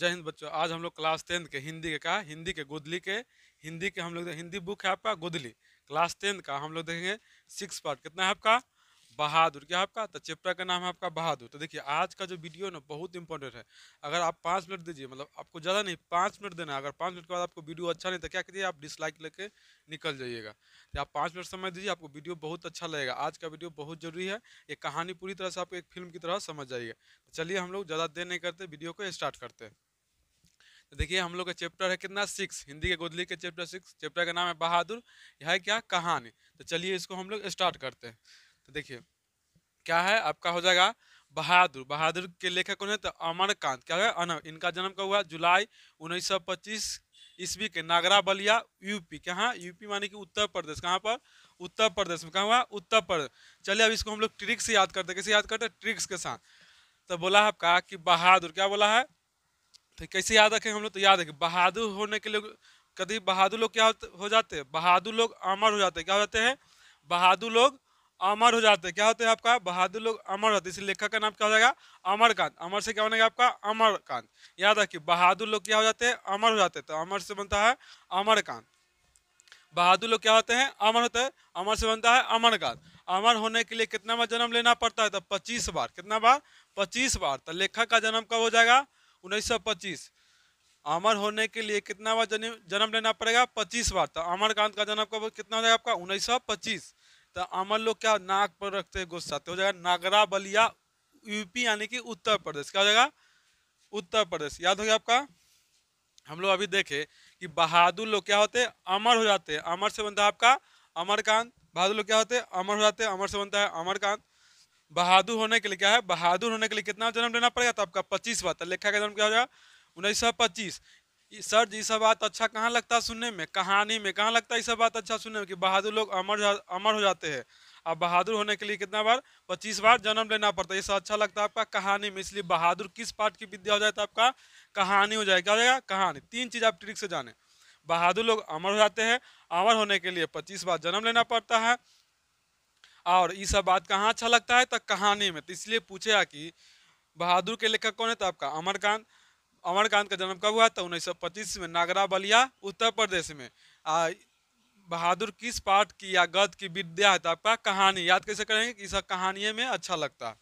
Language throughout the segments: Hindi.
जय हिंद बच्चों आज हम लोग क्लास टेंथ के हिंदी के का हिंदी के गुदली के हिंदी के हम लोग हिंदी बुक है आपका गुदली क्लास टेंथ का हम लोग देखेंगे सिक्स पार्ट कितना है आपका बहादुर क्या आपका तो चैप्टर का नाम है आपका बहादुर तो देखिए आज का जो वीडियो ना बहुत इंपॉर्टेंट है अगर आप पाँच मिनट दीजिए मतलब आपको ज़्यादा नहीं पाँच मिनट देना अगर पाँच मिनट के बाद आपको वीडियो अच्छा नहीं तो क्या करिए आप डिसलाइक लेके निकल जाइएगा तो आप पाँच मिनट समय दीजिए आपको वीडियो बहुत अच्छा लगेगा आज का वीडियो बहुत जरूरी है ये कहानी पूरी तरह से आपको एक फिल्म की तरह समझ जाइएगा तो चलिए हम लोग ज़्यादा देर नहीं करते वीडियो को स्टार्ट करते हैं देखिए हम लोग का चैप्टर है कितना सिक्स हिंदी के गोदली के चैप्टर सिक्स चैप्टर का नाम है बहादुर यह है क्या कहानी तो चलिए इसको हम लोग स्टार्ट करते हैं तो देखिए क्या है आपका हो जाएगा बहादुर बहादुर के लेखक कौन है तो अमरकांत क्या है अनव इनका जन्म कब हुआ जुलाई पच्चीस ईस्वी के नागरा बलिया यूपी कहाँ यूपी माने कि उत्तर प्रदेश कहाँ पर उत्तर प्रदेश में कहाँ हुआ उत्तर प्रदेश चलिए अब इसको हम लोग ट्रिक्स याद करते हैं कैसे याद करते हैं ट्रिक्स के साथ तो बोला है आपका कि बहादुर क्या बोला है तो कैसे याद रखें हम लोग तो याद रखें बहादुर होने के लिए कभी बहादुर लोग क्या हो जाते हैं बहादुर लोग अमर हो जाते हैं क्या हो जाते हैं बहादुर लोग अमर हो जाते हैं क्या होते हैं आपका बहादुर लोग अमर होते हैं लेखक का नाम क्या हो जाएगा अमरकांत अमर से क्या बनेगा आपका अमरकांत याद रखिए बहादुर लोग क्या हो जाते हैं अमर हो जाते हैं तो अमर से बनता है अमरकांत बहादुर लोग क्या होते हैं अमर होते हैं अमर से बनता है अमरकांत अमर होने के लिए कितना बार जन्म लेना पड़ता है तो पच्चीस बार कितना बार पच्चीस बार तो लेखक का जन्म कब हो जाएगा उन्नीस अमर होने के लिए कितना बार जन्म जन्म लेना पड़ेगा पच्चीस बार तो अमरकांत का जन्म कब कितना हो जाएगा आपका उन्नीस सौ पच्चीस तो अमर लोग क्या नाक पर रखते हैं गुस्सा तो हो जाएगा नागरा बलिया यूपी यानी कि उत्तर प्रदेश क्या हो जाएगा उत्तर प्रदेश याद हो गया आपका हम लोग अभी देखे कि बहादुर लोग क्या होते अमर हो जाते हैं अमर से बनता है आपका अमरकांत बहादुर लोग क्या होते अमर हो जाते अमर से बनता है अमरकांत बहादुर होने के लिए क्या है बहादुर होने के लिए कितना जन्म लेना पड़ेगा तो आपका पच्चीस हुआ तो लेखा का जन्म क्या हो जाएगा उन्नीस सौ पच्चीस सर जी सब बात अच्छा कहाँ लगता है सुनने में कहानी में कहाँ लगता है ये सब बात अच्छा सुनने में कि बहादुर लोग अमर अमर हो जाते हैं अब बहादुर होने के लिए कितना बार पच्चीस बार जन्म लेना पड़ता है ये सब अच्छा लगता है आपका कहानी में इसलिए बहादुर किस पार्ट की विद्या हो जाए तो आपका कहानी हो जाएगा क्या हो जाएगा कहानी तीन चीज़ आप ट्रिक से जाने बहादुर लोग अमर हो जाते हैं अमर होने के लिए पच्चीस बार जन्म लेना पड़ता है और ये सब बात कहाँ अच्छा लगता है तो कहानी में तो इसलिए पूछेगा कि बहादुर के लेखक कौन है तो आपका अमरकांत अमरकांत का जन्म कब हुआ था तो उन्नीस सौ पच्चीस में नागरा बलिया उत्तर प्रदेश में आ, बहादुर किस पाठ की या गद की विद्या है तो आपका कहानी याद कैसे करेंगे इस सब कहानी में अच्छा लगता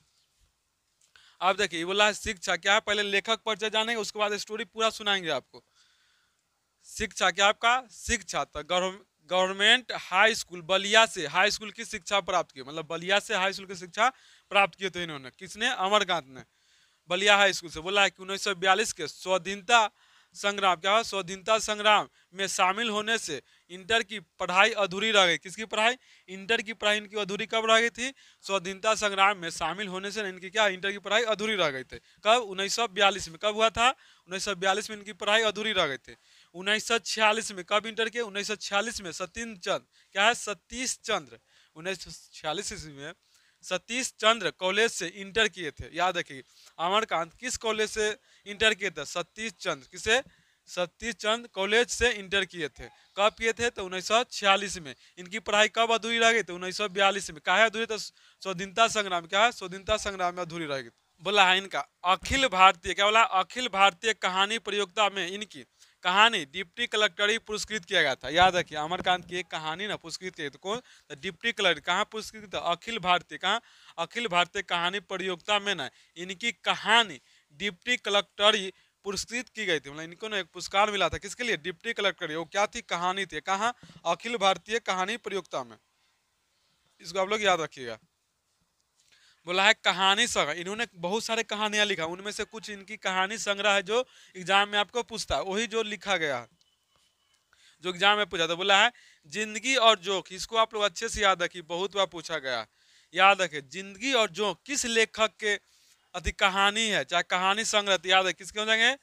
अब देखिए बोला शिक्षा क्या है पहले लेखक परिचय जानेंगे उसके बाद स्टोरी पूरा सुनाएंगे आपको शिक्षा क्या आपका शिक्षा तो गवर्नमेंट हाई स्कूल बलिया से हाई स्कूल की शिक्षा प्राप्त की मतलब बलिया से हाई स्कूल की शिक्षा प्राप्त किए थे तो इन्होंने किसने अमरकांत ने बलिया हाई स्कूल से बोला है कि उन्नीस के स्वाधीनता संग्राम क्या हुआ स्वाधीनता संग्राम में शामिल होने से इंटर की पढ़ाई अधूरी रह गई किसकी पढ़ाई इंटर की पढ़ाई इनकी अधूरी कब रह गई थी स्वाधीनता संग्राम में शामिल होने से इनकी क्या इंटर की पढ़ाई अधूरी रह गई थी कब 1942 में कब हुआ था 1942 में इनकी पढ़ाई अधूरी रह गई थी उन्नीस में कब इंटर किए उन्नीस में सतीन चंद्र क्या है सतीश चंद्र उन्नीस ईस्वी में सतीश चंद्र कॉलेज से इंटर किए थे याद रखिए अमरकांत किस कॉलेज से इंटर किए थे सतीश चंद्र किसे सतीश चंद कॉलेज से इंटर किए थे कब किए थे तो उन्नीस में इनकी पढ़ाई कब अधूरी रह गई तो उन्नीस में है अधूरी तो स्वाधीनता संग्राम क्या है स्वाधीनता संग्राम में अधूरी रह गई बोला है इनका अखिल भारतीय क्या बोला अखिल भारतीय कहानी प्रतियोगिता में इनकी कहानी डिप्टी कलेक्टर ही पुरस्कृत किया गया था याद रखिए अमरकांत की एक कहानी ना पुरस्कृत किया तो कौन तो डिप्टी कलेक्टर कहाँ पुरस्कृत था अखिल भारतीय कहाँ अखिल भारतीय कहानी प्रतियोगिता में ना इनकी कहानी डिप्टी कलेक्टर ही पुरस्कृत की गई थी मतलब इनको ना एक पुरस्कार मिला था किसके लिए डिप्टी कलेक्टर वो क्या थी कहानी थी कहाँ अखिल भारतीय कहानी प्रतियोगिता में इसको आप लोग याद रखिएगा बोला है कहानी संग्रह इन्होंने बहुत सारे कहानियां लिखा उनमें से कुछ इनकी कहानी संग्रह है जो एग्जाम में आपको पूछता है वही जो लिखा गया जो एग्जाम में पूछा था बोला है जिंदगी और जोक इसको आप लोग अच्छे से याद रखिए बहुत बार पूछा गया याद रखे जिंदगी और जोक किस लेखक के अति कहानी है चाहे कहानी संग्रह तो याद है किसके हो जाएंगे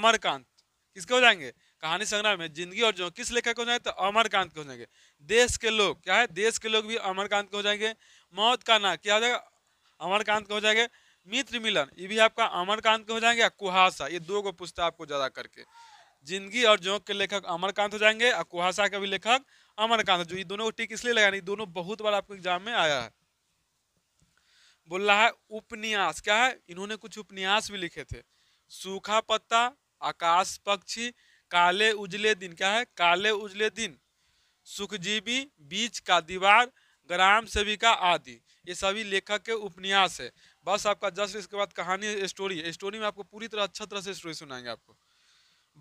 अमरकांत किसके हो जाएंगे कहानी संग्रह में जिंदगी और जो किस लेखक हो जाएंगे तो अमरकांत के हो जाएंगे देश के लोग क्या है देश के लोग भी अमरकांत के हो जाएंगे मौत का ना क्या हो जाएगा अमरकांत के हो जाएंगे मित्र मिलन ये भी आपका अमरकांत के हो जाएंगे कुहासा ये दो गो पुस्तक आपको ज्यादा करके जिंदगी और जोंक के लेखक अमरकांत हो जाएंगे और कुहासा का भी लेखक अमरकांत जो ये दोनों को टिक इसलिए लगानी दोनों बहुत बार आपको एग्जाम में आया है बोल रहा है उपन्यास क्या है इन्होंने कुछ उपन्यास भी लिखे थे सूखा पत्ता आकाश पक्षी काले उजले दिन क्या है काले उजले दिन सुखजीवी बीच का दीवार ग्राम सेविका आदि ये सभी लेखक के उपन्यास है बस आपका जस्ट इसके बाद कहानी स्टोरी स्टोरी में आपको पूरी तरह अच्छा तरह से स्टोरी सुनाएंगे आपको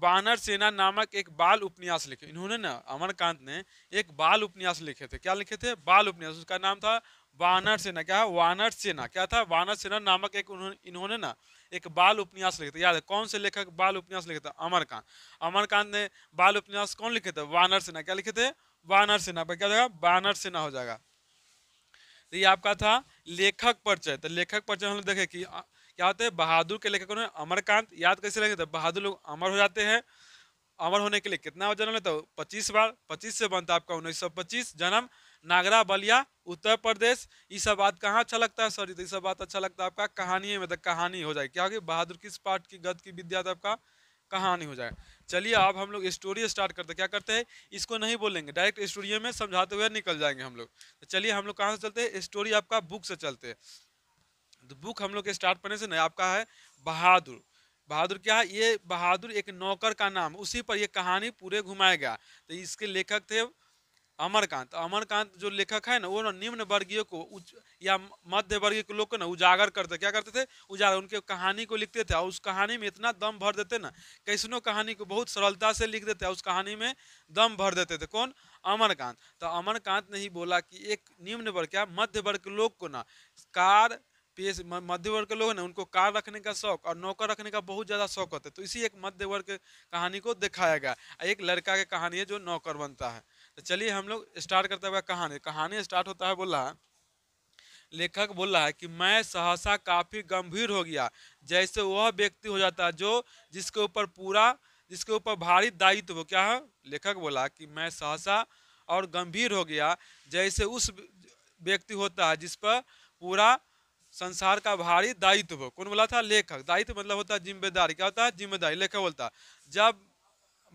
बानर सेना नामक एक बाल उपन्यास लिखे इन्होंने ना अमरकांत ने एक बाल उपन्यास लिखे थे क्या लिखे थे बाल उपन्यास उसका नाम था वानर सेना क्या है वानर सेना क्या था वानर सेना नामक एक उन्होंने इन्होंने ना एक बाल उपन्यास लिखे थे याद है कौन से लेखक बाल उपन्यास लिखे थे अमरकांत अमरकांत ने बाल उपन्यास कौन लिखे थे वानर सेना क्या लिखे थे वानर सेना पर क्या हो जाएगा वानर सेना हो जाएगा तो ये आपका था लेखक परिचय तो लेखक परिचय हम लोग देखे कि क्या होते हैं बहादुर के लेखक उन्होंने अमरकांत याद कैसे लगे तो बहादुर लोग अमर हो जाते हैं अमर होने के लिए कितना जन्म लेता तो पच्चीस बार पच्चीस से बनता आपका उन्नीस सौ पच्चीस जन्म नागरा बलिया उत्तर प्रदेश ये सब बात कहाँ अच्छा लगता है सॉरी तो ये सब बात अच्छा लगता है आपका कहानी में तो कहानी हो जाए क्या होगी बहादुर किस पाठ की गद की विद्या आपका कहानी हो जाए चलिए अब हम लोग स्टोरी स्टार्ट करते हैं क्या करते हैं इसको नहीं बोलेंगे डायरेक्ट स्टोरी में समझाते हुए निकल जाएंगे हम लोग तो चलिए हम लोग कहाँ से चलते हैं स्टोरी आपका बुक से चलते हैं तो बुक हम लोग के स्टार्ट करने से ना आपका है बहादुर बहादुर क्या है ये बहादुर एक नौकर का नाम उसी पर ये कहानी पूरे घुमाया गया तो इसके लेखक थे अमरकांत अमरकांत जो लेखक है ना वो ना निम्न वर्गीय को या मध्य वर्गीय के लोग को ना उजागर करते क्या करते थे उजागर उनके कहानी को लिखते थे और उस कहानी में इतना दम भर देते ना कैसनो कहानी को बहुत सरलता से लिख देते उस कहानी में दम भर देते थे कौन अमरकांत तो अमरकांत ने ही बोला कि एक निम्न वर्ग क्या मध्य वर्ग के लोग को ना कार पेश मध्य वर्ग के लोग ना उनको कार रखने का शौक और नौकर रखने का बहुत ज़्यादा शौक होता है तो इसी एक मध्य वर्ग कहानी को दिखाया गया एक लड़का की कहानी है जो नौकर बनता है तो चलिए हम लोग स्टार्ट करते हुए कहानी कहानी स्टार्ट होता है बोला लेखक बोला है कि मैं सहसा काफ़ी गंभीर हो गया जैसे वह व्यक्ति हो जाता जो जिसके ऊपर पूरा जिसके ऊपर भारी दायित्व हो क्या है लेखक बोला कि मैं सहसा और गंभीर हो गया जैसे उस व्यक्ति होता है जिस पर पूरा संसार का भारी दायित्व हो कौन बोला था लेखक दायित्व मतलब होता है जिम्मेदारी क्या होता है जिम्मेदारी लेखक बोलता जब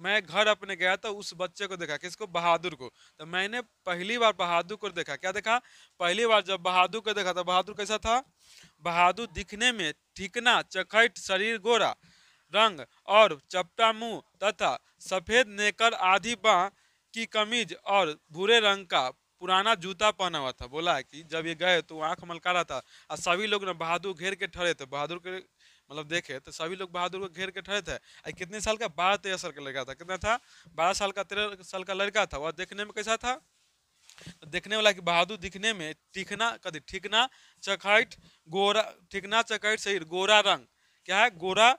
मैं घर अपने गया तो उस बच्चे को देखा किसको बहादुर को तो मैंने पहली बार बहादुर को देखा क्या देखा पहली बार जब बहादुर को देखा तो बहादुर कैसा था बहादुर दिखने में ठिकना चखट शरीर गोरा रंग और चपटा मुंह तथा सफेद नेकर आधी बाँ की कमीज और भूरे रंग का पुराना जूता पहना हुआ था बोला कि जब ये गए तो आंख मलका रहा था और सभी लोग ना बहादुर घेर के ठहरे थे तो बहादुर के मतलब देखे तो सभी लोग बहादुर को घेर के ठहरे थे कितने साल का बारह तेरह साल का लड़का था कितना था बारह साल का तेरह साल का लड़का था वह देखने में कैसा था तो देखने वाला कि बहादुर दिखने में टिकना कदी ठिकना चखाइट गोरा ठिकना चखाइट शरीर गोरा रंग क्या है गोरा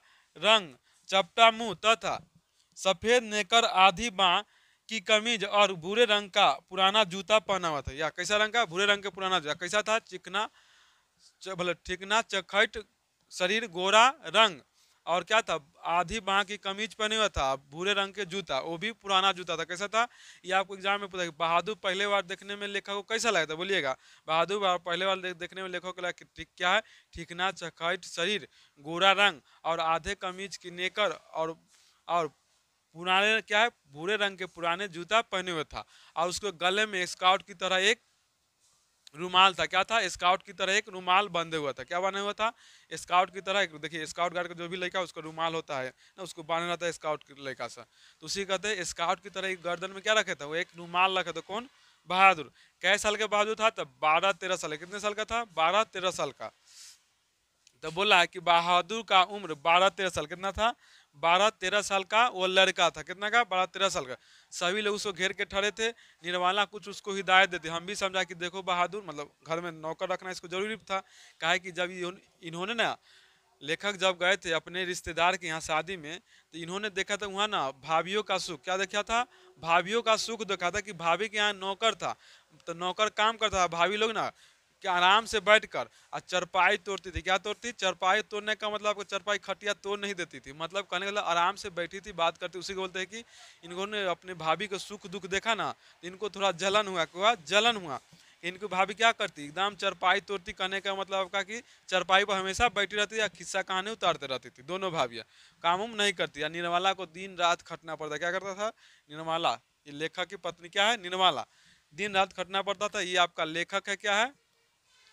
रंग चपटा मुंह तथा सफेद नेकर आधी बाँ की कमीज और भूरे रंग का पुराना जूता पहना हुआ था या कैसा रंग का भूरे रंग का पुराना जूता कैसा था चिकना भले मतलब ठिकना चखट शरीर गोरा रंग और क्या था आधी बाह की कमीज पहने हुआ था भूरे रंग के जूता वो भी पुराना जूता था कैसा था ये आपको एग्जाम में पूछा बहादुर पहले बार देखने में लेखक को कैसा लगा था बोलिएगा बहादुर बार पहले बार देखने में लेखक को लगा ठीक क्या है ठीकना चखट शरीर गोरा रंग और आधे कमीज की नेकर और और पुराने क्या है भूरे रंग के पुराने जूता पहने हुए था और उसको गले में स्काउट की तरह एक रुमाल था क्या था स्काउट की तरह एक रुमाल बंधे हुआ था क्या बना हुआ था स्काउट की तरह देखिए स्काउट गार्ड का जो भी लड़का उसका रुमाल होता है ना उसको बांधे रहता है स्काउट के लड़का सा तो उसी कहते हैं स्काउट की तरह एक गर्दन में क्या रखे था वो एक रुमाल रखे थे कौन बहादुर कै साल के बहादुर था तब बारह तेरह साल कितने साल का था बारह तेरह साल का तो बोला कि बहादुर का उम्र बारह तेरह साल कितना था बारह तेरह साल का वो लड़का था कितना का बारह तेरह साल का सभी लोग उसको घेर के ठहरे थे निर्वाला कुछ उसको हिदायत देते हम भी समझा कि देखो बहादुर मतलब घर में नौकर रखना इसको जरूरी था कहा कि जब इन्होंने ना लेखक जब गए थे अपने रिश्तेदार के यहाँ शादी में तो इन्होंने देखा था वहाँ ना भाभीियों का सुख क्या देखा था भाभीियों का सुख देखा था कि भाभी के यहाँ नौकर था तो नौकर काम करता था भाभी लोग ना कि आराम से बैठकर और चरपाई तोड़ती थी क्या तोड़ती चरपाई तोड़ने का मतलब आपको चरपाई खटिया तोड़ नहीं देती थी मतलब कहने का मतलब आराम से बैठी थी बात करती उसी को बोलते हैं कि इन्होंने अपने भाभी को सुख दुख देखा ना तो इनको थोड़ा जलन हुआ क्या जलन हुआ इनको भाभी क्या करती एकदम चरपाई तोड़ती कहने का मतलब आपका कि चरपाई पर हमेशा बैठी रहती या खिस्सा कहानी उतारते रहती थी दोनों भाभी काम उम नहीं करती या निर्मला को दिन रात खटना पड़ता क्या करता था निर्मला ये लेखक की पत्नी क्या है निर्मला दिन रात खटना पड़ता था ये आपका लेखक है क्या है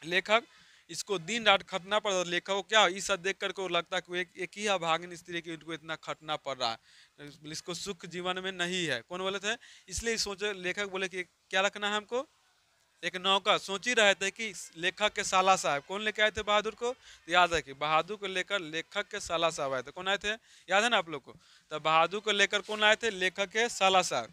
लेखक इसको दिन रात खटना पड़ रहा लेखक को क्या इस देख करके वो लगता है कि एक, एक ही अभागिन हाँ स्त्री की उनको इतना खटना पड़ रहा है इसको सुख जीवन में नहीं है कौन बोले थे इसलिए सोचे लेखक बोले कि क्या रखना है हमको एक नौका सोच ही रहे थे कि लेखक के साला साहब कौन लेके आए थे बहादुर को तो याद है कि बहादुर को लेकर लेखक के साला साहब आए थे कौन आए थे याद है ना आप लोग को तो बहादुर को लेकर कौन आए थे लेखक के साला साहब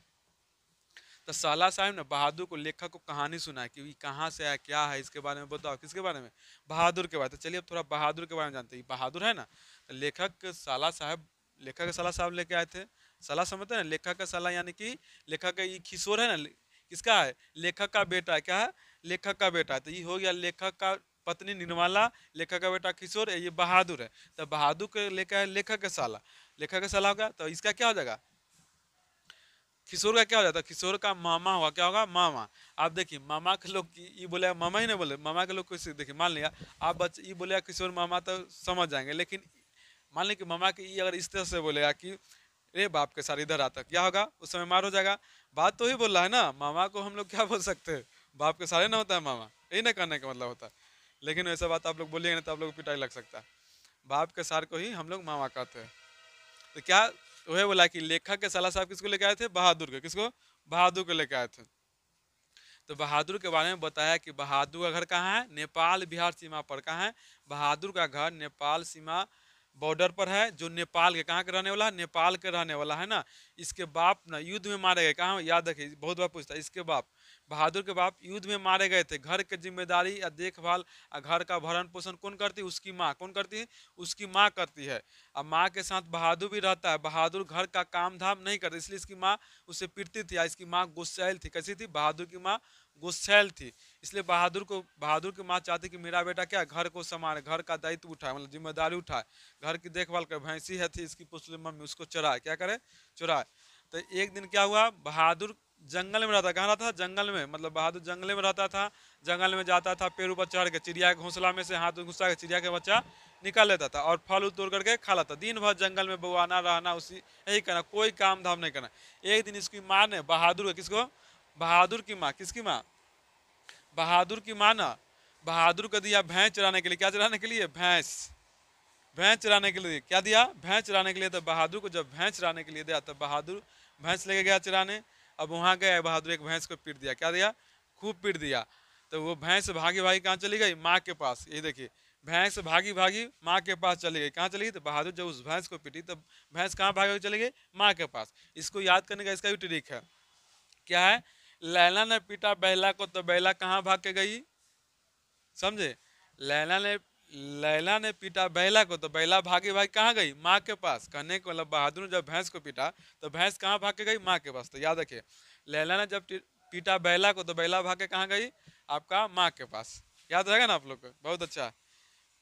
तो साला साहब ने बहादुर को लेखक को कहानी सुना कि कहाँ से आया क्या है इसके बारे में बताओ किसके बारे में बहादुर के बारे में तो चलिए अब थोड़ा बहादुर के बारे में जानते हैं बहादुर है ना तो लेखक साला साहब लेखक साला साहब लेके आए थे सलाह समझते हैं ना लेखक का सला यानी कि लेखक का ये किशोर है ना किसका है लेखक का बेटा क्या है लेखक का बेटा तो ये हो गया लेखक का पत्नी निर्माला लेखक का बेटा किशोर है ये बहादुर है तो बहादुर के लेकर लेखक का साला लेखक का साला होगा तो इसका क्या हो जाएगा किशोर का क्या हो जाता है किशोर का मामा हुआ क्या होगा मामा आप देखिए मामा के लोग ये बोले मामा ही नहीं बोले मामा के लोग कुछ देखिए मान लिया आप बच्चे ये बोले किशोर मामा तो समझ जाएंगे लेकिन मान लें कि मामा के ये अगर इस तरह से बोलेगा कि रे बाप के साथ इधर आता तो क्या होगा उस समय मार हो जाएगा बात तो ही बोल रहा है ना मामा को हम लोग क्या बोल सकते हैं बाप के सारे ना होता है मामा यही ना कहने का मतलब होता है लेकिन ऐसा बात आप लोग बोलिएगा ना तो आप लोग पिटाई लग सकता है बाप के सार को ही हम लोग मामा कहते हैं तो क्या वह बोला कि लेखक के सलाह साहब किसको लेके आए थे बहादुर के किसको बहादुर को लेके आए थे तो बहादुर के बारे में बताया कि बहादुर का घर कहाँ है नेपाल बिहार सीमा पर कहाँ है बहादुर का घर नेपाल सीमा बॉर्डर पर है जो नेपाल के कहाँ के रहने वाला है नेपाल के रहने वाला है ना इसके बाप ना युद्ध में मारे गए कहाँ याद रखिए बहुत बार पूछता है इसके बाप बहादुर के बाप युद्ध में मारे गए थे घर की जिम्मेदारी या देखभाल घर का भरण पोषण कौन करती उसकी माँ कौन करती है उसकी माँ करती है अब माँ के साथ बहादुर भी रहता है बहादुर घर का काम धाम नहीं करता इसलिए इसकी माँ उसे पीटती थी या इसकी माँ गुस्सैल थी कैसी थी बहादुर की माँ गुस्सैल थी इसलिए बहादुर को बहादुर की माँ चाहती कि मेरा बेटा क्या घर को संभाले घर का दायित्व उठाए मतलब जिम्मेदारी उठाए घर की देखभाल करे भैंसी है थी इसकी पुसली मम्मी उसको चराए क्या करे चुराए तो एक दिन क्या हुआ बहादुर जंगल में रहता कहाँ रहता था जंगल में मतलब बहादुर जंगल में रहता था जंगल में जाता था पेड़ ऊपर चढ़ के चिड़िया के घोंसला में से हाथ घुसा के चिड़िया के बच्चा निकाल लेता था और फल तोड़ करके खा लेता दिन भर जंगल में बवाना रहना उसी यही करना कोई काम धाम नहीं करना एक दिन इसकी माँ ने बहादुर किसको बहादुर की माँ किसकी माँ बहादुर की माँ ना बहादुर को दिया भैंस चराने के लिए क्या चराने के लिए भैंस भैंस चराने के लिए क्या दिया भैंस चराने के लिए तो बहादुर को जब भैंस चराने के लिए दिया तब तो बहादुर भैंस लेके गया चराने अब वहाँ गए बहादुर एक भैंस को पीट दिया क्या दिया खूब पीट दिया तो वो भैंस भागी भागी कहाँ चली गई माँ के पास ये देखिए भैंस भागी भागी माँ के पास चली गई कहाँ चली गई तो बहादुर जब उस भैंस को पीटी तो भैंस कहाँ भागी चली गई माँ के पास इसको याद करने का इसका भी ट्रिक है क्या है लैला ने पीटा बैला को तो बैला कहाँ भाग के गई समझे लैला ने लैला ने पीटा बैला को तो बैला भागी भाई कहाँ गई माँ के पास कहने को मतलब बहादुर ने जब भैंस को पीटा तो भैंस कहाँ भाग के गई माँ के पास तो याद रखिए लैला ने जब पीटा बैला को तो बैला भाग के कहाँ गई आपका माँ के पास याद रहेगा ना आप लोग को बहुत अच्छा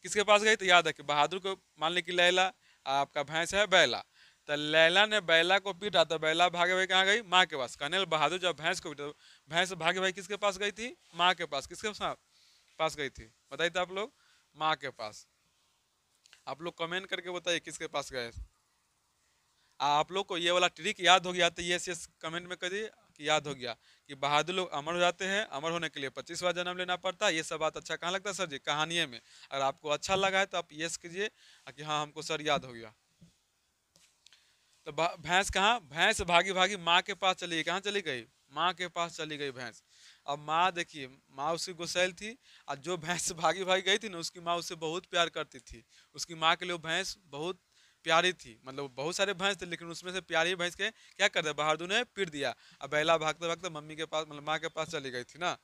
किसके पास गई तो याद रखिए बहादुर को मान ली कि लैला आपका भैंस है बैला तो लैला ने बैला को पीटा तो बैला भागे भाई कहाँ गई माँ के पास कनेल बहादुर जब भैंस को पीटा तो भैंस भागे भाई किसके पास गई थी माँ के पास किसके पास गई थी बताइए तो आप लोग माँ के पास आप लोग कमेंट करके बताइए किसके पास गए आप लोग को ये वाला ट्रिक याद हो गया तो ये सी कमेंट में करिए कि याद हो गया कि बहादुर लोग अमर हो जाते हैं अमर होने के लिए पच्चीसवा जन्म लेना पड़ता है ये सब बात अच्छा कहाँ लगता है सर जी कहानियों में अगर आपको अच्छा लगा है तो आप यस कीजिए कि हाँ हमको सर याद हो गया तो भैंस कहाँ भैंस भागी भागी माँ के पास चली गई कहाँ चली गई माँ के पास चली गई भैंस अब माँ देखिए माँ उसकी गुसैल थी और जो भैंस भागी भागी गई थी ना उसकी माँ उसे बहुत प्यार करती थी उसकी माँ के लिए भैंस बहुत प्यारी थी मतलब बहुत सारे भैंस थे लेकिन उसमें से प्यारी भैंस के क्या कर दिया बहादुर ने पीट दिया अब बैला भागते भागते मम्मी के पास मतलब माँ के पास चली गई थी ना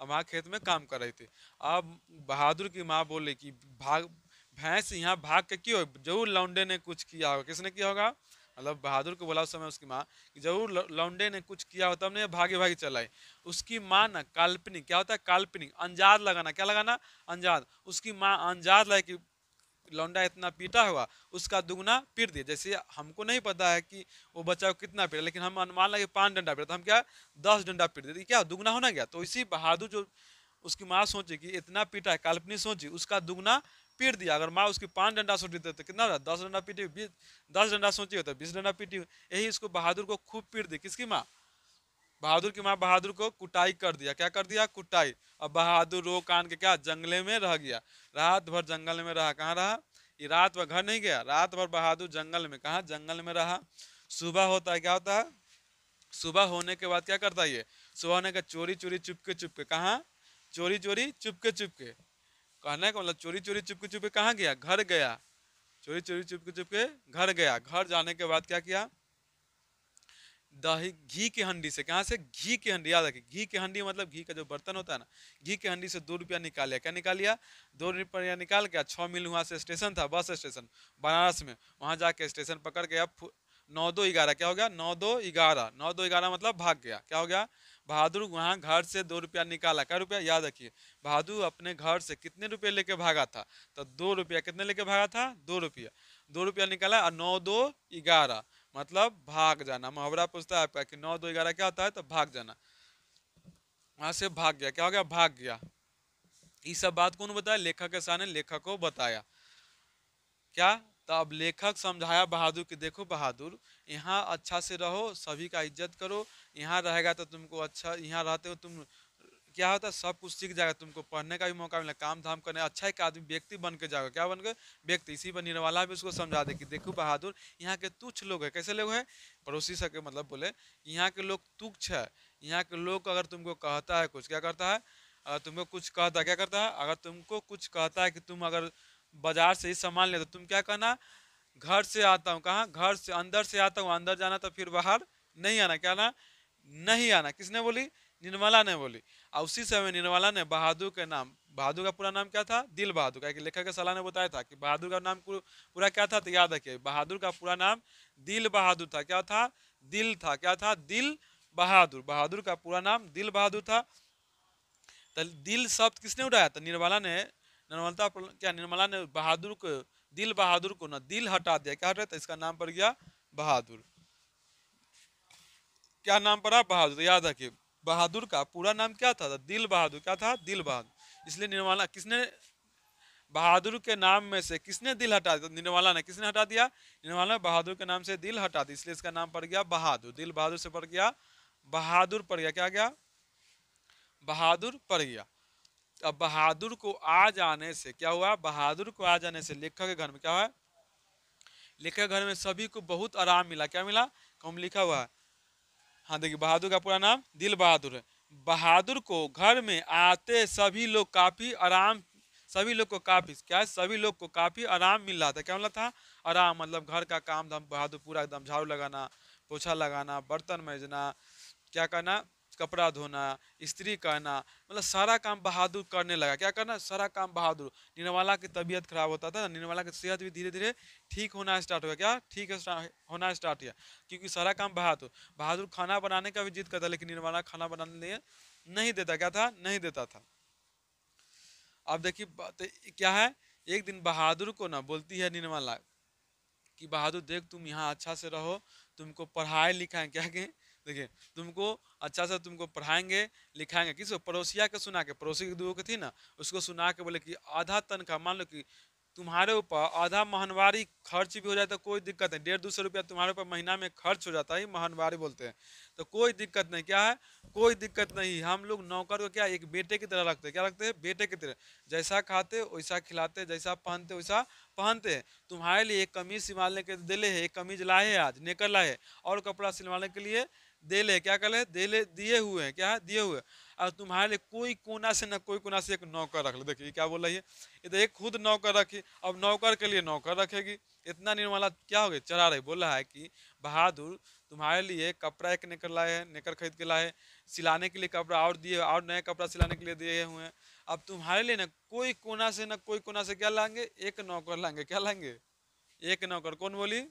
अब माँ खेत में काम कर रही थी अब बहादुर की माँ बोले कि भाग भैंस यहाँ भाग के क्यों जरूर लौंडे ने कुछ किया होगा किसने किया होगा मतलब बहादुर को बोला उस समय उसकी माँ कि जरूर लौंडे ने कुछ किया होता हमने भागे भागे चलाए उसकी माँ ना काल्पनिक क्या होता है काल्पनिक अंजाद लगाना क्या लगाना अंजाद उसकी माँ अंजाद लाए कि लौंडा इतना पीटा हुआ उसका दुगना पीट दिया जैसे हमको नहीं पता है कि वो बच्चा को कितना पीटा लेकिन हम अनुमान लगे पाँच डंडा पीटा हम क्या दस डंडा पीट दिया क्या दुगना होना गया तो इसी बहादुर जो उसकी माँ सोची कि इतना पीटा है काल्पनिक सोची उसका दुगना पीट दिया अगर माँ उसकी पाँच डंडा सूट देते तो, तो कितना दस डंडा पीटी बीस दस डंडा सोची होता बीस डंडा पीटी यही इसको बहादुर को खूब पीट दी किसकी माँ बहादुर की माँ बहादुर को कुटाई कर दिया क्या कर दिया कुटाई और बहादुर रो कान के क्या जंगले में रह गया रात भर जंगल में रहा कहाँ रहा ये रात भर घर नहीं गया रात भर बहादुर जंगल में कहा जंगल में रहा सुबह होता है क्या होता है सुबह होने के बाद क्या करता है ये सुबह होने का चोरी चोरी चुपके चुपके कहाँ चोरी चोरी चुपके चुपके कहने का मतलब चोरी चोरी चुपके चुपके कहाँ गया घर गया चोरी चोरी चुपके चुपके घर गया घर जाने के बाद क्या किया दही घी की हंडी से कहाँ से घी की हंडी याद रखिए घी की हंडी मतलब घी का जो बर्तन होता है ना घी की हंडी से दो रुपया निकाल लिया क्या निकाल लिया दो रुपया निकाल के छः मील वहाँ से स्टेशन था बस स्टेशन बनारस में वहाँ जाके स्टेशन पकड़ गया नौ दो ग्यारह क्या हो गया नौ दो ग्यारह नौ दो ग्यारह मतलब भाग गया क्या हो गया बहादुर वहाँ घर से दो रुपया निकाला क्या रुपया याद रखिए बहादुर अपने घर से कितने रुपये लेके भागा था तो दो रुपया कितने लेके भागा था दो रुपया दो रुपया निकाला और नौ दो ग्यारह मतलब भाग जाना मुहावरा पूछता है आपका कि नौ दो ग्यारह क्या होता है तो भाग जाना वहाँ से भाग गया क्या हो गया भाग गया ये सब बात कौन बताया लेखक के सामने लेखक को बताया क्या तो अब लेखक समझाया बहादुर कि देखो बहादुर यहाँ अच्छा से रहो सभी का इज्जत करो यहाँ रहेगा तो तुमको अच्छा यहाँ रहते हो तुम क्या होता है सब कुछ सीख जाएगा तुमको पढ़ने का भी मौका मिला काम धाम करने अच्छा एक आदमी व्यक्ति बन के जाएगा क्या बन के व्यक्ति इसी पर निर्वाला भी उसको समझा दे कि देखो बहादुर यहाँ के तुच्छ लोग हैं कैसे लोग हैं पड़ोसी सके मतलब बोले यहाँ के लोग तुच्छ है यहाँ के लोग अगर तुमको कहता है कुछ क्या करता है तुमको कुछ कहता है क्या करता है अगर तुमको कुछ कहता है कि तुम अगर बाजार से ही सामान ले तो तुम क्या कहना घर से आता हूँ कहाँ घर से अंदर से आता हूँ अंदर जाना तो फिर बाहर नहीं आना क्या ना नहीं आना किसने बोली निर्मला ने बोली और उसी समय निर्मला ने बहादुर के नाम बहादुर का पूरा नाम क्या था दिल बहादुर का एक लेखक के सलाह ने बताया था कि बहादुर का नाम पूरा क्या था तो याद रखिए बहादुर का पूरा नाम दिल बहादुर था क्या था दिल था क्या था दिल बहादुर बहादुर का पूरा नाम दिल बहादुर था तो दिल शब्द किसने उठाया था तो निर्मला ने निर्मलता क्या निर्मला ने बहादुर को दिल बहादुर को ना दिल हटा दिया क्या था इसका नाम पड़ गया बहादुर क्या नाम पड़ा बहादुर याद रखिए बहादुर का पूरा नाम क्या था दिल बहादुर क्या था दिल बहादुर इसलिए निर्मला किसने बहादुर के नाम में से किसने दिल हटा दिया निर्मला ने किसने हटा दिया निर्मला ने बहादुर के नाम से दिल हटा दिया इसलिए इसका नाम पड़ गया बहादुर दिल बहादुर से पड़ गया बहादुर पड़ गया क्या गया बहादुर पड़ गया अब बहादुर को आ जाने से क्या हुआ बहादुर को आ जाने से लेखक के घर में क्या हुआ लेखक घर में सभी को बहुत आराम मिला क्या मिला कौन लिखा हुआ है हाँ देखिए बहादुर का पूरा नाम दिल बहादुर है बहादुर को घर में आते सभी लोग काफ़ी आराम सभी लोग को काफ़ी क्या है सभी लोग को काफ़ी आराम मिल रहा था क्या मतलब था आराम मतलब घर का काम धाम बहादुर पूरा एकदम झाड़ू लगाना पोछा लगाना बर्तन मजना क्या करना कपड़ा धोना स्त्री करना मतलब सारा काम बहादुर करने लगा क्या करना सारा काम बहादुर निर्मला की तबीयत खराब होता था निर्मला की सेहत भी धीरे धीरे ठीक होना स्टार्ट हुआ क्या ठीक होना स्टार्ट हुआ क्योंकि सारा काम बहादुर बहादुर खाना बनाने का भी जिद करता लेकिन निर्मला खाना बनाने लिए नहीं देता क्या था नहीं देता था अब देखिए क्या है एक दिन बहादुर को ना बोलती है निर्मला कि बहादुर देख तुम यहाँ अच्छा से रहो तुमको पढ़ाए लिखाए क्या कहें देखिए तुमको अच्छा से तुमको पढ़ाएंगे लिखाएंगे किसको पड़ोसिया के सुना के पड़ोसी की दुगो थी ना उसको सुना के बोले कि आधा तनख्वाह मान लो कि तुम्हारे ऊपर आधा महानवारी खर्च भी हो जाए तो कोई दिक्कत नहीं डेढ़ दो सौ रुपया तुम्हारे ऊपर महीना में खर्च हो जाता है महानवारी बोलते हैं तो कोई दिक्कत नहीं क्या है कोई दिक्कत नहीं हम लोग नौकर को क्या एक बेटे की तरह रखते हैं क्या रखते हैं बेटे की तरह जैसा खाते वैसा खिलाते जैसा पहनते वैसा पहनते हैं तुम्हारे लिए एक कमीज सिलवाने के दिले है एक कमीज लाए है आज नेकर लाए और कपड़ा सिलवाने के लिए दे ले क्या कह दे ले दिए हुए हैं क्या है दिए हुए और तुम्हारे लिए कोई कोना से ना कोई कोना से एक नौकर रख ले देखिए क्या बोल रही है इधर तो एक खुद नौकर रखी अब नौकर के लिए नौकर रखेगी इतना निर्मला क्या हो गया चढ़ा रही बोल रहा है कि बहादुर तुम्हारे लिए कपड़ा एक निकल लाए हैं नेकर खरीद के लाए सिलाने के लिए कपड़ा और दिए और नए कपड़ा सिलाने के लिए दिए हुए हैं अब तुम्हारे लिए ना कोई कोना से ना कोई कोना से क्या लाएंगे एक नौकर लाएंगे क्या लाएंगे एक नौकर कौन बोली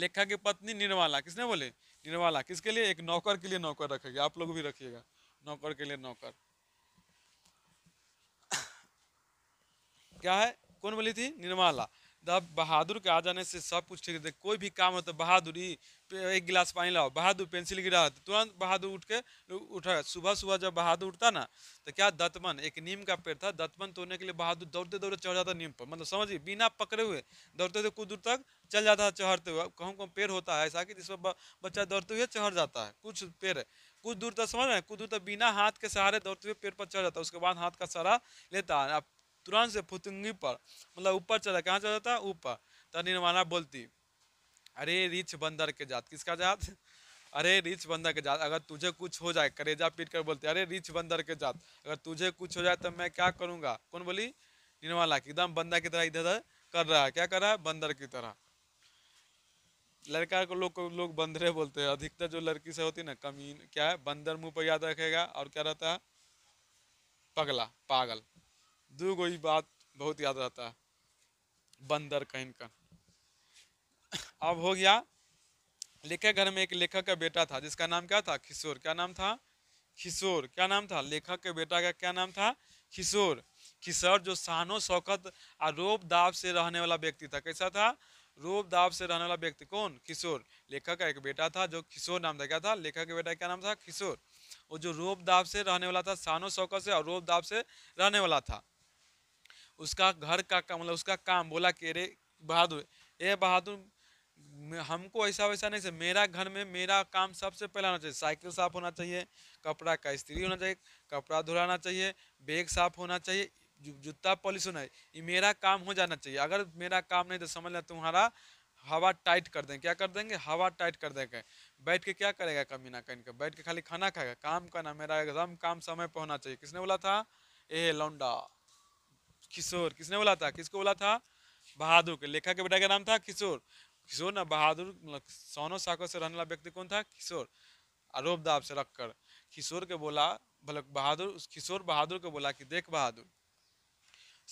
लेखा की पत्नी निर्मला किसने बोले निरवाला किसके लिए एक नौकर के लिए नौकर रखेगा आप लोग भी रखिएगा नौकर के लिए नौकर क्या है कौन बोली थी निर्माला तब बहादुर के आ जाने से सब कुछ ठीक रहता कोई भी काम हो तो बहादुर एक गिलास पानी लाओ बहादुर पेंसिल गिरा तो तुरंत बहादुर उठ के उठा सुबह सुबह जब बहादुर उठता ना तो क्या दत्तमन एक नीम का पेड़ था दत्तमन तोड़ने के लिए बहादुर दौड़ते दौड़ते चढ़ जाता नीम पर मतलब समझिए बिना पकड़े हुए दौड़ते हुए कुछ दूर तक चल जाता है चढ़ते हुए कहूँ कहूँ पेड़ होता है ऐसा कि जिस पर बच्चा दौड़ते हुए चढ़ जाता है कुछ पेड़ कुछ दूर तक समझ रहे हैं कुछ दूर तक बिना हाथ के सहारे दौड़ते हुए पेड़ पर चढ़ जाता है उसके बाद हाथ का सहारा लेता है तुरंत से फुतुंगी पर मतलब ऊपर चला कहाँ चला जाता ऊपर तो निर्माणा बोलती अरे रिच बंदर के जात किसका जात अरे रिच बंदर के जात अगर तुझे कुछ हो जाए करेजा पीट कर बोलते अरे रिच बंदर के जात अगर तुझे कुछ हो जाए तो मैं क्या करूँगा कौन बोली निर्मला एकदम बंदर की तरह इधर उधर कर रहा है क्या कर रहा है बंदर की तरह लड़का को लोग को लोग बंदरे बोलते हैं अधिकतर जो लड़की से होती है ना कमीन क्या है बंदर मुंह पर याद रखेगा और क्या रहता है पगला पागल दो गो ही बात बहुत याद रहता है बंदर कहीं का अब हो गया लेखक घर में एक लेखक का बेटा था जिसका नाम क्या था किशोर क्या नाम था किशोर क्या नाम था लेखक के बेटा का क्या नाम था किशोर किशोर जो सहनो शौकत और रोब दाब से रहने वाला व्यक्ति था कैसा था रोब दाब से रहने वाला व्यक्ति कौन किशोर लेखक का एक बेटा था जो किशोर नाम था क्या था लेखक के बेटा क्या नाम था किशोर वो जो रोब दाब से रहने वाला था सहनो शौकत से और रोब दाब से रहने वाला था उसका घर का काम मतलब उसका काम बोला कि अरे बहादुर ए बहादुर हमको ऐसा वैसा नहीं से मेरा घर में मेरा काम सबसे पहला होना चाहिए साइकिल साफ होना चाहिए कपड़ा का स्त्री होना चाहिए कपड़ा धुलाना चाहिए बैग साफ होना चाहिए जु, जूता पॉलिश होना है ये मेरा काम हो जाना चाहिए अगर मेरा काम नहीं तो समझ लें तुम्हारा हवा टाइट कर देंगे क्या कर देंगे हवा टाइट कर देंगे बैठ के क्या करेगा कमीना कहीं का बैठ के खाली खाना खाएगा काम करना मेरा एग्जाम काम समय पर होना चाहिए किसने बोला था ए लौंडा किशोर किसने बोला था किसको बोला था बहादुर के लेखक के बेटा का नाम था किशोर किशोर ना बहादुर मतलब सोनो साको से रहने वाला व्यक्ति कौन था किशोर आरोप दाब से रखकर किशोर के बोला भलक मतलब बहादुर उस किशोर बहादुर को बोला कि देख बहादुर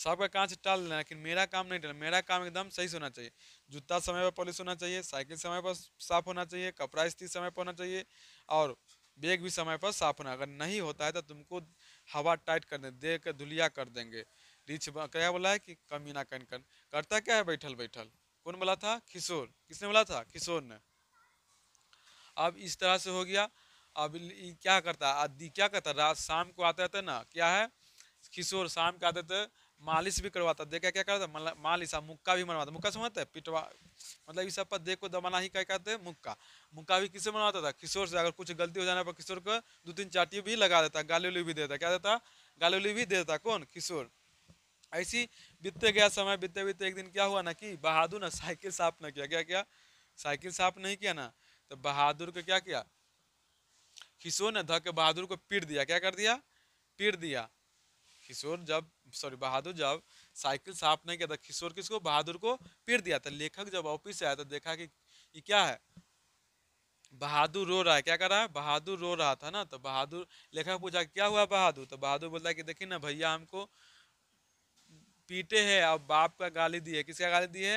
सबका कांच टाल देना लेकिन मेरा काम नहीं टाल मेरा काम एकदम सही से होना चाहिए जूता समय पर पॉलिश होना चाहिए साइकिल समय पर साफ होना चाहिए कपड़ा स्थिति समय पर होना चाहिए और बैग भी समय पर साफ होना अगर नहीं होता है तो तुमको हवा टाइट कर देख दे कर धुलिया कर देंगे रिच क्या बोला है कि कमीना कन कन करता क्या है बैठल बैठल कौन बोला था किशोर किसने बोला था किशोर ने अब इस तरह से हो गया अब क्या करता है आदि क्या करता है रात शाम को आते रहते ना क्या है किशोर शाम के आते थे मालिश भी करवाता देखा क्या करता मालिश और मुक्का भी मनवाता मुक्का समझते हैं पिटवा मतलब इस सब पर देख को दबाना ही क्या कहते हैं मुक्का मुक्का भी किससे मनवाता था किशोर से अगर कुछ गलती हो जाने पर किशोर को दो तीन चाटी भी लगा देता गाली उली भी देता क्या देता गाली उली भी देता कौन किशोर ऐसी बीतते गया समय बीतते बीतते एक दिन क्या हुआ ना कि बहादुर ना साइकिल साफ ना किया क्या क्या साइकिल साफ नहीं किया ना तो बहादुर को क्या किया किशोर ने धक बहादुर को पीट दिया क्या कर दिया पीट दिया किशोर जब सॉरी बहादुर जब साइकिल साफ नहीं किया था तो किशोर किसको बहादुर को पीट दिया था तो लेखक जब ऑफिस आया तो देखा कि ये क्या है बहादुर रो रहा है क्या कर रहा है बहादुर रो रहा था ना तो बहादुर लेखक पूछा क्या हुआ बहादुर तो बहादुर बोलता है कि देखिए ना भैया हमको पीटे है और बाप का गाली दी है किसका गाली दी है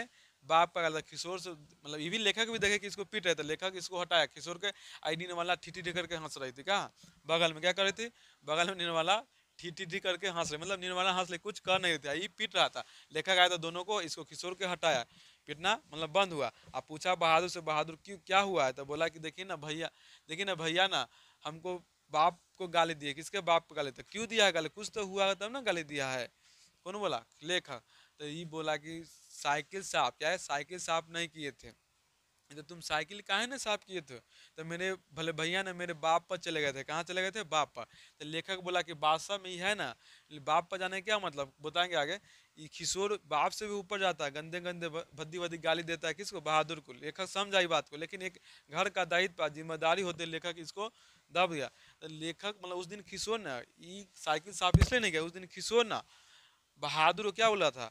बाप का गाली किशोर से मतलब ये भी लेखक भी देखे कि इसको पीट रहे थे लेखक इसको हटाया किशोर के आई निर्मला ठीठी ठी करके हंस रही थी कहा बगल में क्या कर रही थी बगल में निर्मला ठीठी ठी करके हंस रहे मतलब निर्मला हंस रही कुछ कर नहीं रही थी ये पीट रहा था लेखक आया था दोनों को इसको किशोर के हटाया पीटना मतलब बंद हुआ अब पूछा बहादुर से बहादुर क्यों क्या हुआ है तो बोला कि देखिए ना भैया देखिए ना भैया ना हमको बाप को गाली दिए किसके बाप को गाली था क्यों दिया है गाली कुछ तो हुआ है तब ना गाली दिया है कौन बोला लेखक तो ये बोला कि साइकिल साफ क्या है साइकिल साफ नहीं किए थे तो तुम साइकिल काहे ना साफ किए थे तो मेरे भले भैया ने मेरे बाप पर चले गए थे कहाँ चले गए थे बाप पर तो लेखक बोला कि बादशाह में ही है ना बाप पर जाने क्या मतलब बताएंगे आगे ये किशोर बाप से भी ऊपर जाता है गंदे गंदे भद्दी भद्दी गाली देता है किसको बहादुर को लेखक समझ आई बात को लेकिन एक घर का दायित्व जिम्मेदारी होते लेखक इसको दब गया तो लेखक मतलब उस दिन किशोर ना ये साइकिल साफ इसलिए नहीं गया उस दिन किशोर ना बहादुर क्या बोला था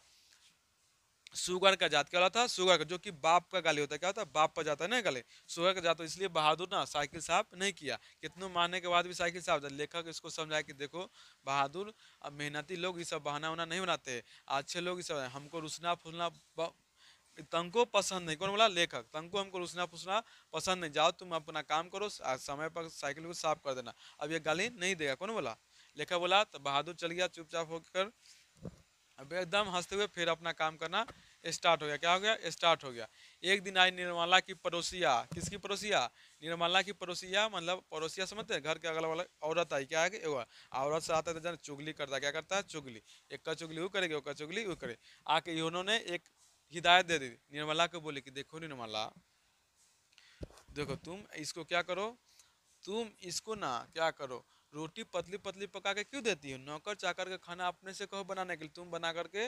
सुगर का जात क्या बोला था सुगर का जो कि बाप का गाली होता है क्या होता है बाप पर जाता है ना गाली सुगर का जात इसलिए बहादुर ना साइकिल साफ नहीं किया कितने मारने के बाद भी साइकिल साफ लेखक इसको समझाया कि देखो बहादुर अब मेहनती लोग ये सब बहाना उना नहीं बनाते अच्छे लोग इस हमको रुसना फुसना तंको पसंद नहीं कौन बोला लेखक तंको हमको रुसना फुसना पसंद नहीं जाओ तुम अपना काम करो समय पर साइकिल को साफ कर देना अब ये गाली नहीं देगा कौन बोला लेखक बोला तो बहादुर चल गया चुपचाप होकर अब एकदम हंसते हुए फिर अपना काम करना स्टार्ट हो गया क्या हो गया स्टार्ट हो गया एक दिन आई निर्मला की पड़ोसिया किसकी पड़ोसिया निर्मला की पड़ोसिया मतलब पड़ोसिया समझते हैं घर के अगल वाला औरत आई क्या है औरत से आता है तो जन चुगली करता क्या करता है चुगली एक का चुगली वो करेगी एक चुगली वो करे आके उन्होंने एक हिदायत दे दी निर्मला को बोले कि देखो निर्मला देखो तुम इसको क्या करो तुम इसको ना क्या करो रोटी पतली पतली पका के क्यों देती हो नौकर चाकर के खाना अपने से कहो बनाने के लिए तुम बना करके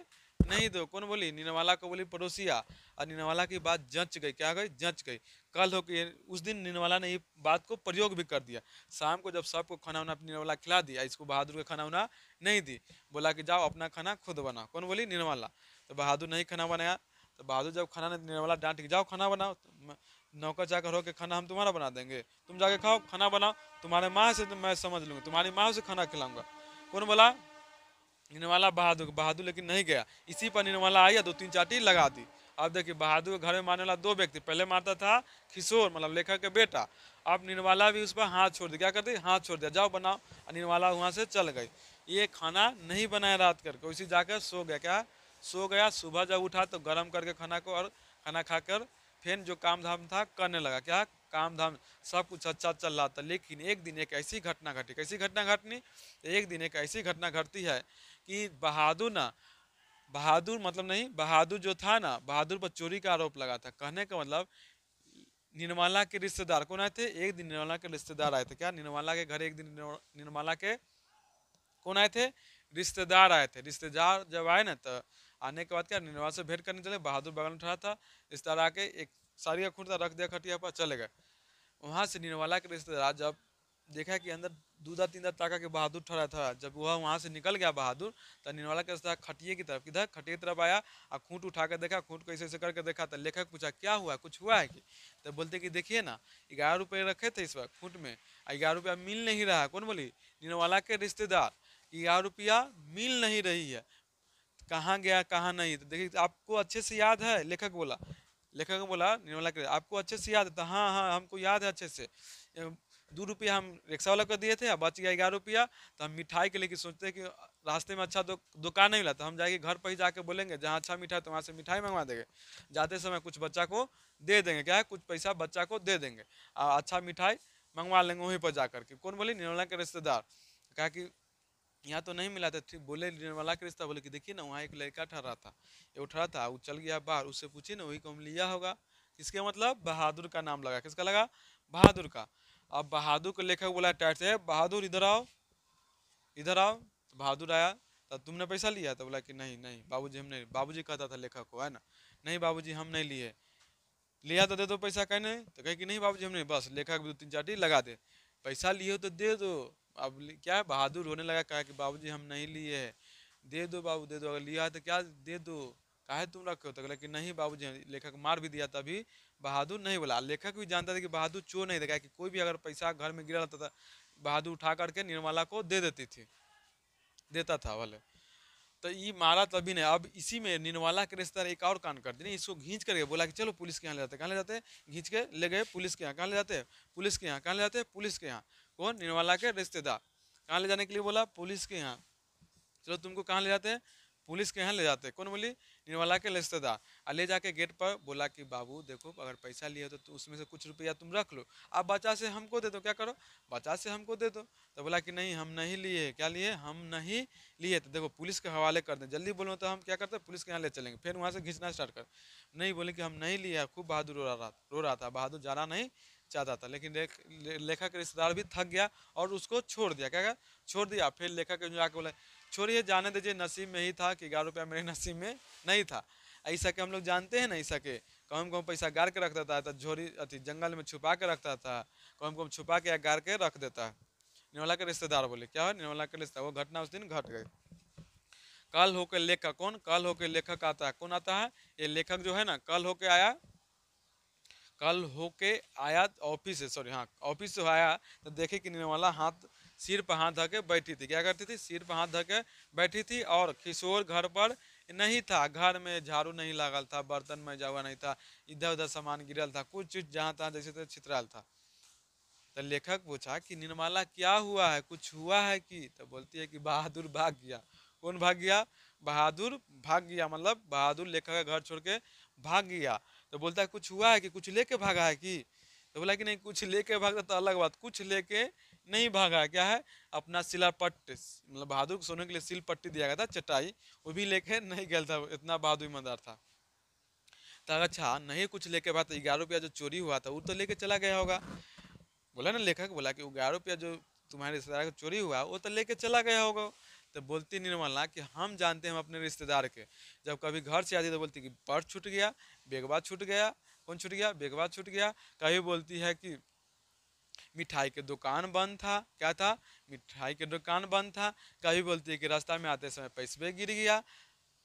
नहीं दो कौन बोली निनवाला को बोली पड़ोसिया और निनवाला की बात जंच गई क्या गई जंच गई कल हो के उस दिन निनवाला ने ये बात को प्रयोग भी कर दिया शाम को जब सबको खाना उना निनवाला खिला दिया इसको बहादुर का खाना उना नहीं दी बोला कि जाओ अपना खाना खुद बनाओ कौन बोली निनवाला तो बहादुर नहीं खाना बनाया तो बहादुर जब खाना निनवाला डांट के जाओ खाना बनाओ तो नौकर जाकर के खाना हम तुम्हारा बना देंगे तुम जाके खाओ खाना बनाओ तुम्हारे माँ से तो मैं समझ लूँगा तुम्हारी माँ से खाना खिलाऊंगा कौन बोला निर्माला बहादुर बहादुर लेकिन नहीं गया इसी पर निर्मला आई दो तीन चाटी लगा दी अब देखिए बहादुर घर में मारने वाला दो व्यक्ति पहले मारता था किशोर मतलब लेखक के बेटा अब निर्माला भी उस पर हाथ छोड़ दिया क्या करती हाथ छोड़ दिया जाओ बनाओ निर्माला वहाँ से चल गई ये खाना नहीं बनाया रात करके उसी जाकर सो गया क्या सो गया सुबह जब उठा तो गर्म करके खाना को और खाना खाकर फिर जो काम धाम था करने लगा क्या काम धाम सब कुछ अच्छा चल रहा था लेकिन एक दिन एक ऐसी घटना घटी कैसी घटना घटनी एक दिन एक ऐसी घटना घटती है कि बहादुर ना बहादुर मतलब नहीं बहादुर जो था ना बहादुर पर चोरी का आरोप लगा था कहने का मतलब निर्मला के रिश्तेदार कौन आए थे एक दिन निर्मला के रिश्तेदार आए थे क्या निर्मला के घर एक दिन निर्मला के कौन आए थे रिश्तेदार आए थे रिश्तेदार जब आए ना तो आने के बाद क्या निर्वाण से भेंट करने चले बहादुर बगल ठहरा था इस तरह आके एक सारी का खुर्दा रख दिया खटिया पर चले गए वहाँ से निर्मला के रिश्तेदार जब देखा कि अंदर दूधा तीन दर ताका के बहादुर ठहरा था जब वह वहाँ से निकल गया बहादुर तो निर्मला के रिश्तेदार खटिए की तरफ किधर खटिए की तरफ आया और खूंट उठा कर देखा खूंट कैसे ऐसे करके देखा तो लेखक पूछा क्या हुआ कुछ हुआ है कि तो बोलते कि देखिए ना ग्यारह रुपये रखे थे इस वक्त खूंट में ग्यारह रुपया मिल नहीं रहा है कौन बोली निर्मला के रिश्तेदार ग्यारह रुपया मिल नहीं रही है कहाँ गया कहाँ नहीं तो देखिए आपको अच्छे से याद है लेखक बोला लेखक बोला निर्मला के आपको अच्छे से याद है तो हाँ हाँ हमको याद है अच्छे से दो रुपया हम रिक्शा वाला को दिए थे बच गया ग्यारह रुपया तो हम मिठाई के लेके सोचते हैं कि रास्ते में अच्छा दो, दुकान नहीं मिला तो हम जाएंगे घर पर ही जाके बोलेंगे जहाँ अच्छा मिठाई तो वहाँ से मिठाई मंगवा देंगे जाते समय कुछ बच्चा को दे देंगे क्या है कुछ पैसा बच्चा को दे देंगे अच्छा मिठाई मंगवा लेंगे वहीं पर जा करके कौन बोले निर्मला के रिश्तेदार कहा कि यहाँ तो नहीं मिला था बोले निर्मला के रिश्ता बोले कि देखिए ना वहाँ एक लड़का ठहरा था ये ठहरा था वो चल गया बाहर उससे पूछिए ना वही को हम लिया होगा किसके मतलब बहादुर का नाम लगा किसका लगा बहादुर का अब बहादुर को लेखक बोला टाइट से बहादुर इधर आओ इधर आओ तो बहादुर आया तो तुमने पैसा लिया तो बोला कि नहीं नहीं बाबू हम नहीं बाबूजी कहता था लेखक को है ना नहीं बाबू हम नहीं लिए लिया तो दे दो पैसा कहने तो कहे कि नहीं बाबू हमने बस लेखक दो तीन चार लगा दे पैसा लिए तो दे दो अब क्या है बहादुर रोने लगा कहा कि बाबूजी हम नहीं लिए है दे दो बाबू दे दो अगर लिया है तो क्या दे दो काहे तुम रखे हो तो बोला कि नहीं बाबूजी लेखक मार भी दिया तभी बहादुर नहीं बोला लेखक भी जानता था कि बहादुर चोर नहीं था कि कोई भी अगर पैसा घर में गिरा रहता था बहादुर उठा करके निर्मला को दे देती थी देता था भले तो ये मारा तभी तो नहीं अब इसी में निर्मला के रिश्तेदार एक और कांड कर दिए इसको घींच करके बोला कि चलो पुलिस के यहाँ ले जाते कहाँ ले जाते घींच के ले गए पुलिस के यहाँ कहाँ ले जाते पुलिस के यहाँ कहाँ ले जाते पुलिस के यहाँ कौन निर्मला के रिश्तेदार कहाँ ले जाने के लिए बोला पुलिस के यहाँ चलो तुमको कहाँ ले जाते हैं पुलिस के यहाँ ले जाते हैं कौन बोली निर्मला के रिश्तेदार और ले जाके गेट पर बोला कि बाबू देखो अगर पैसा लिए तो, तो उसमें से कुछ रुपया तुम रख लो आप बचा से हमको दे दो क्या करो बचा से हमको दे दो तो बोला कि नहीं हम नहीं लिए क्या लिए हम नहीं लिए तो देखो पुलिस के हवाले कर दें जल्दी बोलो तो हम क्या करते पुलिस के यहाँ ले चलेंगे फिर वहाँ से घिंचना स्टार्ट कर नहीं बोले कि हम नहीं लिए खूब बहादुर रो रहा रो रहा था बहादुर जा रहा नहीं चाहता था लेकिन ले, ले, लेखा के रिश्तेदार भी थक गया और उसको छोड़ दिया क्या क्या छोड़ दिया फिर लेखा के जाके बोला छोड़िए जाने दीजिए नसीब में ही था कि ग्यारह रुपया मेरे नसीब में नहीं था ऐसा के हम लोग जानते हैं ना ऐसा के कम कम पैसा गार के रख देता तो झोरी अति जंगल में छुपा के रखता था कम कौन छुपा के या गार के रख देता निर्मला के रिश्तेदार बोले क्या है निर्मला के रिश्तेदार वो घटना उस दिन घट गई कल होकर लेखक कौन कल होकर लेखक आता है कौन आता है ये लेखक जो है ना कल होके आया कल होके आया ऑफिस से सॉरी हाँ ऑफिस से आया तो देखे कि निर्मला हाथ सिर पर हाथ धके बैठी थी क्या करती थी सिर पर हाथ धके बैठी थी और किशोर घर पर नहीं था घर में झाड़ू नहीं लागल था बर्तन में जावा नहीं था इधर उधर सामान गिरल था कुछ चीज जहाँ तहाँ जैसे तैसे छितराल था तो लेखक पूछा कि निर्मला क्या हुआ है कुछ हुआ है कि तो बोलती है कि बहादुर भाग गया कौन भाग गया बहादुर भाग गया मतलब बहादुर लेखक का घर छोड़ के भाग गया तो बोलता है कुछ हुआ है कि कुछ लेके भागा है कि तो बोला कि नहीं कुछ लेके भागता तो अलग बात कुछ लेके नहीं भागा क्या है अपना सिलापट्ट मतलब बहादुर को सोने के लिए सिल पट्टी दिया गया था चटाई वो भी लेके नहीं गया था इतना बहादुर ईमानदार था तो अच्छा नहीं कुछ लेके भाग तो ग्यारह रुपया जो चोरी हुआ था वो तो लेके चला गया होगा बोला ना लेखक बोला कि ग्यारह रुपया जो तुम्हारे रिश्तेदार का चोरी हुआ वो तो लेके चला गया होगा तो बोलती निर्मला कि हम जानते हैं हम अपने रिश्तेदार के जब कभी घर से आती तो बोलती कि पर्स छूट गया बेगवा छूट गया कौन छूट गया बेगवा छूट गया कभी बोलती है कि मिठाई के दुकान बंद था क्या था मिठाई के दुकान बंद था कभी बोलती है कि रास्ता में आते समय पैसवे गिर गया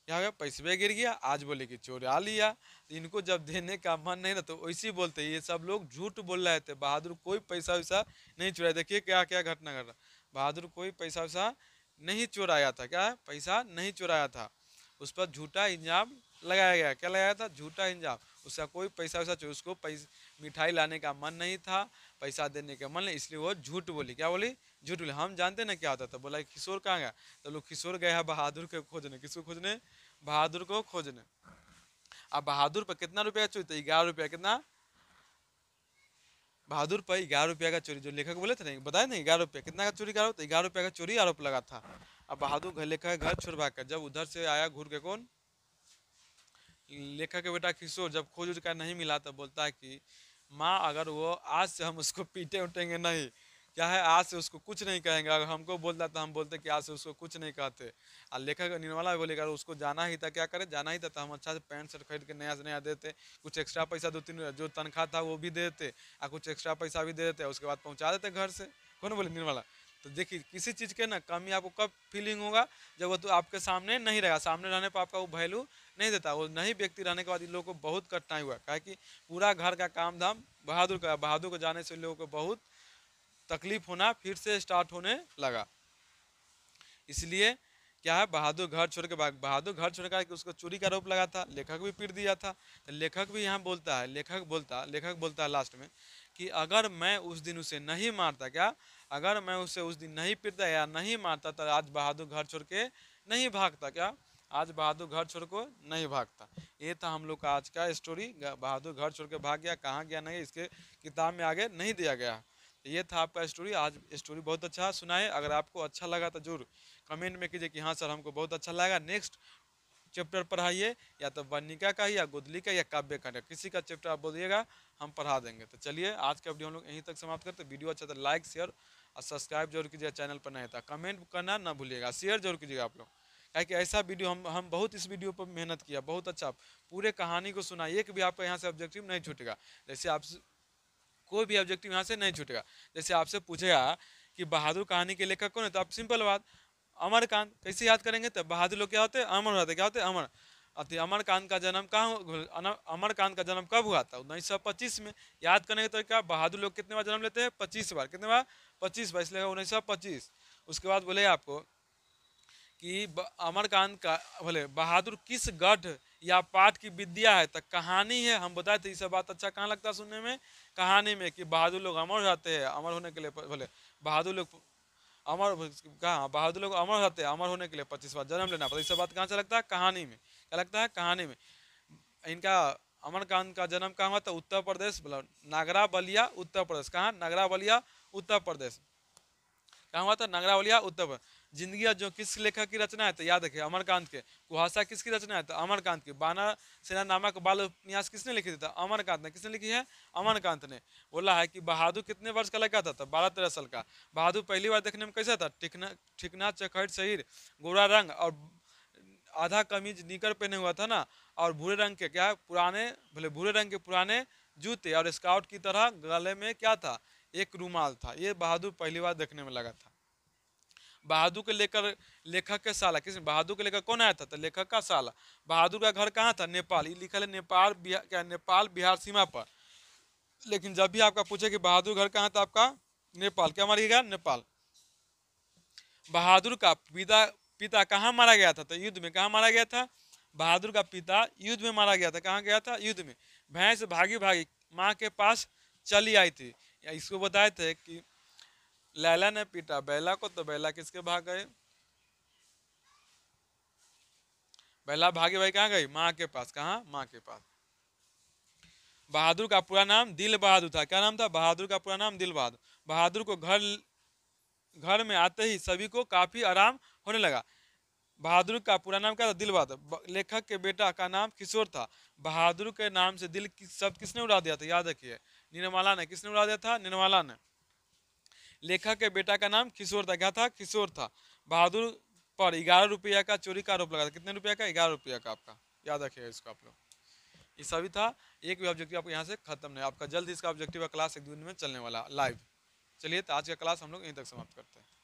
हो गया पैसवे गिर गया आज बोले कि चोरा लिया तो इनको जब देने का मन नहीं था तो वैसे ही बोलते ये सब लोग झूठ बोल रहे थे बहादुर कोई पैसा वैसा नहीं चुराया देखिए क्या क्या घटना घट रहा बहादुर कोई पैसा वैसा नहीं चुराया था क्या पैसा नहीं चुराया था उस पर झूठा इंजाम लगाया गया क्या लगाया था झूठा इंजाम उसका कोई पैसा वैसा चाहिए उसको मिठाई लाने का मन नहीं था पैसा देने का मन नहीं इसलिए वो झूठ बोली क्या बोली झूठ बोली हम जानते ना क्या होता था बोला किशोर कहाँ गया तो लोग किशोर गया बहादुर के खोजने किसको खोजने बहादुर को खोजने अब बहादुर पर कितना रुपया चोरी था तो ग्यारह रुपया कितना बहादुर पर ग्यारह रुपया का चोरी जो लेखक बोले थे नहीं बताए ना ग्यारह रुपया कितना का चोरी करो तो ग्यारह रुपया का चोरी आरोप लगा था अब बहादुर घर लेखक घर छोड़वा कर जब उधर से आया घूर के कौन लेखक के बेटा किशोर जब खोज उज का नहीं मिला तो बोलता है कि माँ अगर वो आज से हम उसको पीटे उठेंगे नहीं क्या है आज से उसको कुछ नहीं कहेंगे अगर हमको बोलता तो हम बोलते कि आज से उसको कुछ नहीं कहते और लेखक निर्मला बोले अगर उसको जाना ही था क्या करे जाना ही था तो हम अच्छा से पैंट शर्ट खरीद के नया से नया देते कुछ एक्स्ट्रा पैसा दो तीन जो तनख्वाह था वो भी देते और कुछ एक्स्ट्रा पैसा भी दे देते उसके बाद पहुँचा देते घर से कौन बोले निर्मला तो देखिए किसी चीज़ के ना कमी आपको कब फीलिंग होगा जब वो तो आपके सामने नहीं रहेगा सामने रहने पर आपका वो वैल्यू नहीं देता वो नहीं व्यक्ति रहने के बाद इन लोगों को बहुत कठिनाई हुआ क्या कि पूरा घर का काम धाम बहादुर का बहादुर को जाने से लोगों को बहुत तकलीफ होना फिर से स्टार्ट होने लगा इसलिए क्या है बहादुर घर छोड़ के बहादुर घर छोड़ कर उसको चोरी का आरोप लगा था लेखक भी पीट दिया था तो लेखक भी यहाँ बोलता है लेखक बोलता लेखक बोलता है लास्ट में कि अगर मैं उस दिन उसे नहीं मारता क्या अगर मैं उसे उस दिन नहीं पीटता या नहीं मारता तो आज बहादुर घर छोड़ के नहीं भागता क्या आज बहादुर घर छोड़ को नहीं भागता ये था हम लोग का आज का स्टोरी बहादुर घर छोड़ के भाग गया कहाँ गया नहीं इसके किताब में आगे नहीं दिया गया तो ये था आपका स्टोरी आज स्टोरी बहुत अच्छा सुनाए अगर आपको अच्छा लगा तो जरूर कमेंट में कीजिए कि हाँ सर हमको बहुत अच्छा लगा नेक्स्ट चैप्टर पढ़ाइए या तो वर्णिका का या गुदली का या काव्य का किसी का चैप्टर आप बोलिएगा हम पढ़ा देंगे तो चलिए आज का वीडियो हम लोग यहीं तक समाप्त करते वीडियो अच्छा तो लाइक शेयर और सब्सक्राइब जरूर कीजिएगा चैनल पर नहीं था कमेंट करना ना भूलिएगा शेयर जरूर कीजिएगा आप लोग क्या कि ऐसा वीडियो हम हम बहुत इस वीडियो पर मेहनत किया बहुत अच्छा पूरे कहानी को सुना एक भी आपका यहाँ से ऑब्जेक्टिव नहीं छूटेगा जैसे आप कोई भी ऑब्जेक्टिव यहाँ से नहीं छूटेगा जैसे आपसे पूछेगा कि बहादुर कहानी के लेखक कौन है तो आप सिंपल बात अमरकांत कैसे याद करेंगे तो बहादुर लोग क्या होते हैं अमर होते क्या होते हैं अमर अति अमरकांत का जन्म कहाँ अमरकांत का जन्म कब हुआ था उन्नीस में याद करेंगे तो क्या बहादुर लोग कितने बार जन्म लेते हैं पच्चीस बार कितने बार पच्चीस बाईस लिखा उन्नीस सौ पच्चीस उसके बाद बोले आपको कि अमरकांत का बोले बहादुर किस गढ़ या पाठ की विद्या है तो कहानी है हम बताए थे ये सब बात अच्छा कहाँ लगता है सुनने में कहानी में कि बहादुर लोग अमर हो जाते हैं अमर होने के लिए बोले बहादुर लोग अमर कहाँ बहादुर लोग अमर हो जाते हैं अमर होने के लिए पच्चीस बार जन्म लेना पड़ता है सब बात कहाँ से लगता है कहानी में क्या लगता है कहानी में इनका अमरकांत का जन्म कहाँ हुआ था उत्तर प्रदेश बोला नागरा बलिया उत्तर प्रदेश कहाँ नागरा बलिया उत्तर प्रदेश कहाँ हुआ था नगरावलिया उत्तर प्रदेश जिंदगी जो किस लेखक की रचना है तो याद रखिए अमरकांत के कुहासा किसकी रचना है तो अमरकांत की बाना सेना नामक बाल उपन्यास किसने लिखी थी तो अमरकांत ने किसने लिखी है अमरकांत ने बोला है कि बहादुर कितने वर्ष का लगा था तो बारह तेरह साल का बहादुर पहली बार देखने में कैसा था ठिकना ठिकना चकहट शहीर गोरा रंग और आधा कमीज निकर पहने हुआ था ना और भूरे रंग के क्या पुराने भले भूरे रंग के पुराने जूते और स्काउट की तरह गले में क्या था एक रूमाल था ये बहादुर पहली बार देखने में लगा था बहादुर के लेकर लेखक के साला किस बहादुर के लेकर कौन आया था तो लेखक का साला बहादुर का घर कहाँ था नेपाल ये लिखा है नेपाल बिहार क्या नेपाल बिहार सीमा पर लेकिन जब भी आपका पूछे कि बहादुर घर कहाँ था आपका नेपाल क्या मारिए गया नेपाल बहादुर का पिता पिता कहाँ मारा गया था तो युद्ध में कहाँ मारा गया था बहादुर का पिता युद्ध में मारा गया था कहाँ गया था युद्ध में भैंस भागी भागी माँ के पास चली आई थी या इसको बताए थे कि लैला ने पीटा बैला को तो बैला किसके भाग गए बैला भागे भाई कहाँ गई माँ के पास कहाँ माँ के पास बहादुर का पूरा नाम दिल बहादुर था क्या नाम था बहादुर का पूरा नाम दिल बहादुर बहादुर को घर घर में आते ही सभी को काफ़ी आराम होने लगा बहादुर का पूरा नाम क्या था दिल बहादुर लेखक के बेटा का नाम किशोर था बहादुर के नाम से दिल की सब किसने उड़ा दिया था याद रखिए निर्मला ने किसने उड़ा दिया था निर्मला ने लेखक के बेटा का नाम किशोर था क्या था किशोर था बहादुर पर ग्यारह रुपया का चोरी का आरोप लगा था कितने रुपया का ग्यारह रुपया का आपका याद रखिएगा इसको आप लोग ये सभी था एक भी ऑब्जेक्टिव आपको यहाँ से खत्म है आपका जल्द इसका ऑब्जेक्टिव का क्लास एक दिन में चलने वाला लाइव चलिए तो आज का क्लास हम लोग यहीं तक समाप्त करते हैं